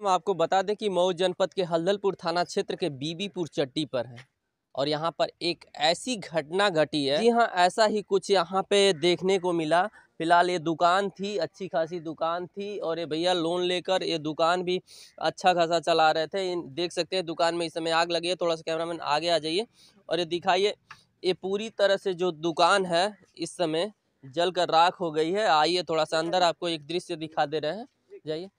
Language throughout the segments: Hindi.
हम आपको बता दें कि मऊ जनपद के हल्दलपुर थाना क्षेत्र के बीबीपुर चट्टी पर है और यहाँ पर एक ऐसी घटना घटी है जी हाँ, ऐसा ही कुछ यहाँ पे देखने को मिला फिलहाल ये दुकान थी अच्छी खासी दुकान थी और ये भैया लोन लेकर ये दुकान भी अच्छा खासा चला रहे थे देख सकते हैं दुकान में इस समय आग लगी है थोड़ा सा कैमरामैन आगे आ जाइए और ये दिखाइए ये पूरी तरह से जो दुकान है इस समय जल कर राख हो गई है आइए थोड़ा सा अंदर आपको एक दृश्य दिखा दे रहे हैं जाइए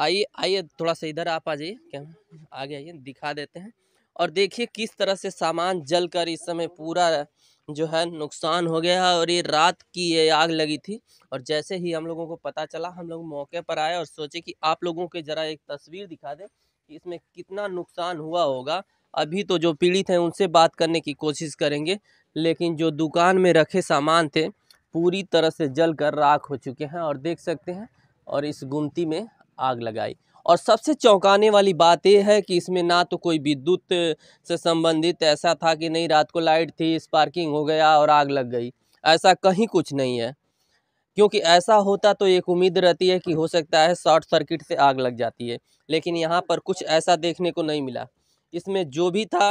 आइए आइए थोड़ा सा इधर आप आ जाइए क्या आगे आइए दिखा देते हैं और देखिए किस तरह से सामान जल कर इस समय पूरा जो है नुकसान हो गया है और ये रात की ये आग लगी थी और जैसे ही हम लोगों को पता चला हम लोग मौके पर आए और सोचे कि आप लोगों के ज़रा एक तस्वीर दिखा दें कि इसमें कितना नुकसान हुआ होगा अभी तो जो पीड़ित हैं उनसे बात करने की कोशिश करेंगे लेकिन जो दुकान में रखे सामान थे पूरी तरह से जल कर राख हो चुके हैं और देख सकते हैं और इस गुमती में आग लगाई और सबसे चौंकाने वाली बात यह है कि इसमें ना तो कोई विद्युत से संबंधित ऐसा था कि नहीं रात को लाइट थी स्पार्किंग हो गया और आग लग गई ऐसा कहीं कुछ नहीं है क्योंकि ऐसा होता तो एक उम्मीद रहती है कि हो सकता है शॉर्ट सर्किट से आग लग जाती है लेकिन यहाँ पर कुछ ऐसा देखने को नहीं मिला इसमें जो भी था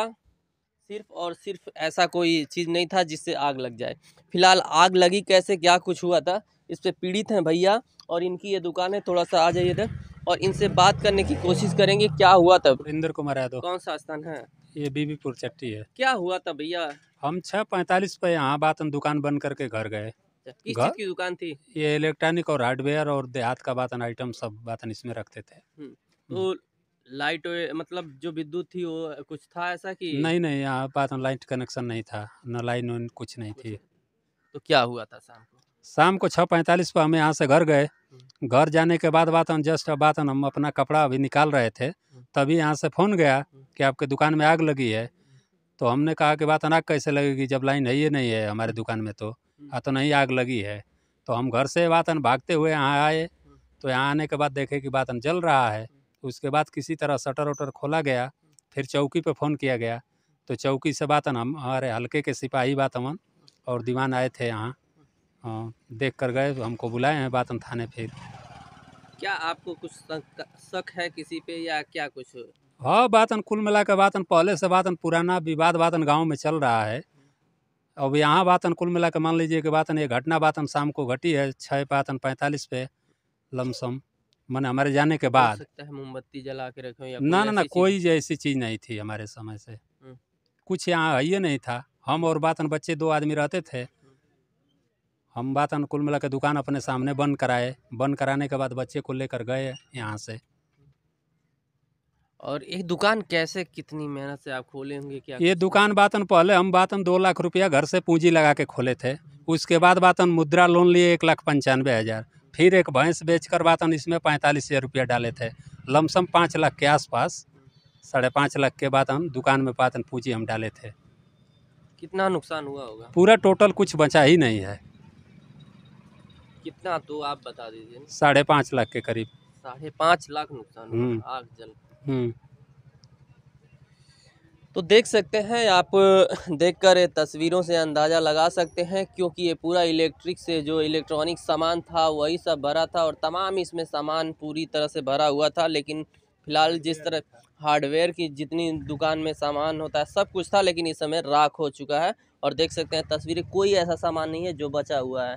सिर्फ और सिर्फ ऐसा कोई चीज़ नहीं था जिससे आग लग जाए फिलहाल आग लगी कैसे क्या कुछ हुआ था इस पर पीड़ित हैं भैया और इनकी ये दुकान है थोड़ा सा आ जाइए इधर और इनसे बात करने की कोशिश करेंगे क्या हुआ तब इंदर कुमार यादव कौन सा स्थान है ये बीबीपुर चट्टी है क्या हुआ था भैया हम छः पैंतालीस पे यहाँ बात दुकान बंद करके घर गए अच्छा, किस चीज की दुकान थी ये इलेक्ट्रॉनिक और हार्डवेयर और देहात का बातन आइटम सब बातन इसमें रखते थे हम्म, हम्म। तो लाइट मतलब जो विद्युत थी वो कुछ था ऐसा कि नहीं नहीं यहाँ बातन लाइट कनेक्शन नहीं था न लाइन कुछ नहीं थी अच्छा। तो क्या हुआ था शाम को शाम को छः पैंतालीस पर हम यहाँ से घर गए हम्म। घर जाने के बाद बात हम जस्ट बात हम अपना कपड़ा अभी निकाल रहे थे हम्म। तभी यहाँ से फ़ोन गया हम्म। कि आपके दुकान में आग लगी है तो हमने कहा कि बात आग कैसे लगेगी जब लाइन है ही नहीं है हमारे दुकान में तो हाँ तो नहीं आग लगी है तो हम घर से बात भागते हुए यहाँ आए तो यहाँ आने के बाद देखे कि बात जल रहा है उसके बाद किसी तरह शटर वटर खोला गया फिर चौकी पर फ़ोन किया गया तो चौकी से बात हम हमारे हल्के के सिपाही बात और दीवान आए थे यहाँ हाँ देख कर गए तो हमको बुलाए हैं बातन थाने फिर क्या आपको कुछ शक, है किसी पे या क्या कुछ हाँ बातन कुल मिला के बातन पहले से बातन पुराना विवाद बातन गांव में चल रहा है अब यहाँ बातन कुल मिला के मान लीजिए कि बातन ये घटना बातन शाम को घटी है छः बातन पैंतालीस पे लमसम मैंने हमारे जाने के बाद मोमबत्ती जला के रखे ना ना ना कोई ऐसी चीज़ नहीं थी हमारे समय से हम्म। कुछ यहाँ है नहीं था हम और बातन बच्चे दो आदमी रहते थे हम बात अनुकूल मिला के दुकान अपने सामने बंद कराए बंद कराने के बाद बच्चे को लेकर गए यहाँ से और ये दुकान कैसे कितनी मेहनत से आप खोले होंगे क्या ये दुकान बातन पहले हम बातन दो लाख रुपया घर से पूंजी लगा के खोले थे उसके बाद बातन मुद्रा लोन लिए एक लाख पंचानवे हज़ार फिर एक भैंस बेचकर बातन इसमें पैंतालीस हज़ार रुपया डाले थे लमसम पाँच लाख के आसपास साढ़े पाँच लाख के बाद हम दुकान में बातन पूंजी हम डाले थे कितना नुकसान हुआ होगा पूरा टोटल कुछ बचा ही नहीं है कितना तो आप बता दीजिए साढ़े पाँच लाख के करीब साढ़े पाँच लाख नुकसान हम्म। आग जल हम्म। तो देख सकते हैं आप देखकर तस्वीरों से अंदाज़ा लगा सकते हैं क्योंकि ये पूरा इलेक्ट्रिक से जो इलेक्ट्रॉनिक सामान था वही सब भरा था और तमाम इसमें सामान पूरी तरह से भरा हुआ था लेकिन फिलहाल जिस तरह हार्डवेयर की जितनी दुकान में सामान होता है सब कुछ था लेकिन इस समय राख हो चुका है और देख सकते हैं तस्वीरें कोई ऐसा सामान नहीं है जो बचा हुआ है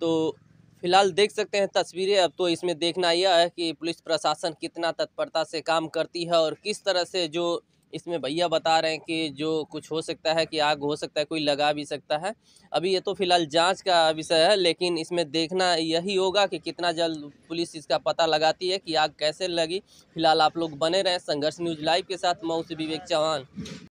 तो फिलहाल देख सकते हैं तस्वीरें अब तो इसमें देखना यह है कि पुलिस प्रशासन कितना तत्परता से काम करती है और किस तरह से जो इसमें भैया बता रहे हैं कि जो कुछ हो सकता है कि आग हो सकता है कोई लगा भी सकता है अभी ये तो फिलहाल जांच का विषय है लेकिन इसमें देखना यही होगा कि कितना जल्द पुलिस इसका पता लगाती है कि आग कैसे लगी फिलहाल आप लोग बने रहें संघर्ष न्यूज़ लाइव के साथ मऊ से विवेक चौहान